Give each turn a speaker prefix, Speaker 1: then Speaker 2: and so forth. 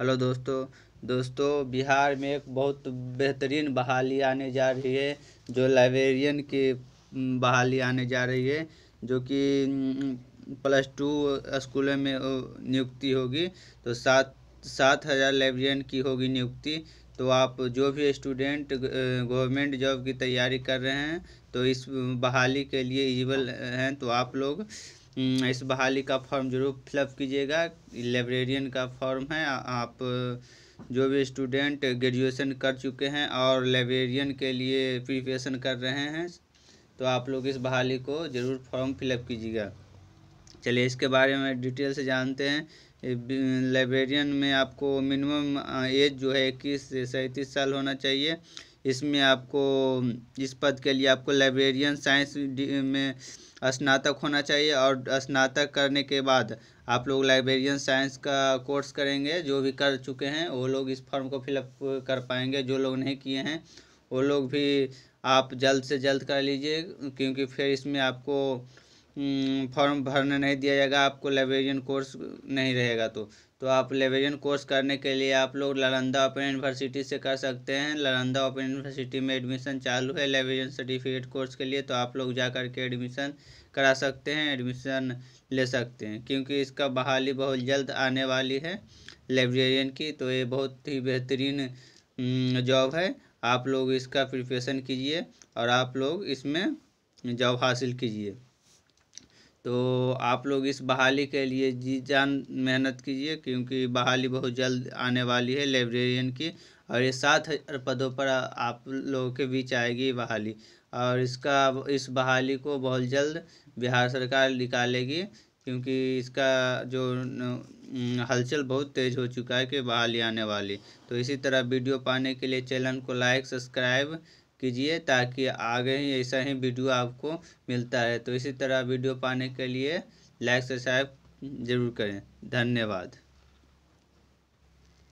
Speaker 1: hello दोस्तों दोस्तों बिहार में एक बहुत बेहतरीन बहाली आने जा रही है जो लाइब्रेरियन की बहाली आने जा रही है जो कि प्लस टू स्कूलों में नियुक्ति होगी तो सात सात हज़ार लाइब्रेरियन की होगी नियुक्ति तो आप जो भी स्टूडेंट गवर्नमेंट जॉब की तैयारी कर रहे हैं तो इस बहाली के लिए इजिबल हैं तो आप लोग हम्म, इस बहाली का फॉर्म जरूर फिलअप कीजिएगा लाइब्रेरियन का फॉर्म है आप जो भी स्टूडेंट ग्रेजुएशन कर चुके हैं और लाइब्रेरियन के लिए प्रिपरेशन कर रहे हैं तो आप लोग इस बहाली को ज़रूर फॉर्म फिलअप कीजिएगा चलिए इसके बारे में डिटेल से जानते हैं लाइब्रेरियन में आपको मिनिमम एज जो है इक्कीस से सैंतीस साल होना चाहिए इसमें आपको इस पद के लिए आपको लाइब्रेरियन साइंस में स्नातक होना चाहिए और स्नातक करने के बाद आप लोग लाइब्रेरियन साइंस का कोर्स करेंगे जो भी कर चुके हैं वो लोग इस फॉर्म को फिलअप कर पाएंगे जो लोग नहीं किए हैं वो लोग भी आप जल्द से जल्द कर लीजिए क्योंकि फिर इसमें आपको हम्म, फॉर्म भरने नहीं दिया जाएगा आपको लाइब्रेरियन कोर्स नहीं रहेगा तो तो आप लाइब्रेरियन कोर्स करने के लिए आप लोग नालंदा ओपन यूनिवर्सिटी से कर सकते हैं नालंदा ओपन यूनिवर्सिटी में एडमिशन चालू है लाइब्रेरियन सर्टिफिकेट कोर्स के लिए तो आप लोग जा कर के एडमिशन करा सकते हैं एडमिशन ले सकते हैं क्योंकि इसका बहाली बहुत जल्द आने वाली है लाइब्रेरियन की तो ये बहुत ही बेहतरीन हम्म, जॉब है आप लोग इसका प्रिपरेशन कीजिए और आप लोग इसमें जॉब हासिल कीजिए तो आप लोग इस बहाली के लिए जी जान मेहनत कीजिए क्योंकि बहाली बहुत जल्द आने वाली है लाइब्रेरियन की और ये सात हज़ार पदों पर आप लोगों के बीच आएगी बहाली और इसका इस बहाली को बहुत जल्द बिहार सरकार निकालेगी क्योंकि इसका जो हलचल बहुत तेज़ हो चुका है कि बहाली आने वाली तो इसी तरह वीडियो पाने के लिए चैनल को लाइक सब्सक्राइब कीजिए ताकि आगे ही ऐसा ही वीडियो आपको मिलता रहे तो इसी तरह वीडियो पाने के लिए लाइक सब्सक्राइब जरूर करें धन्यवाद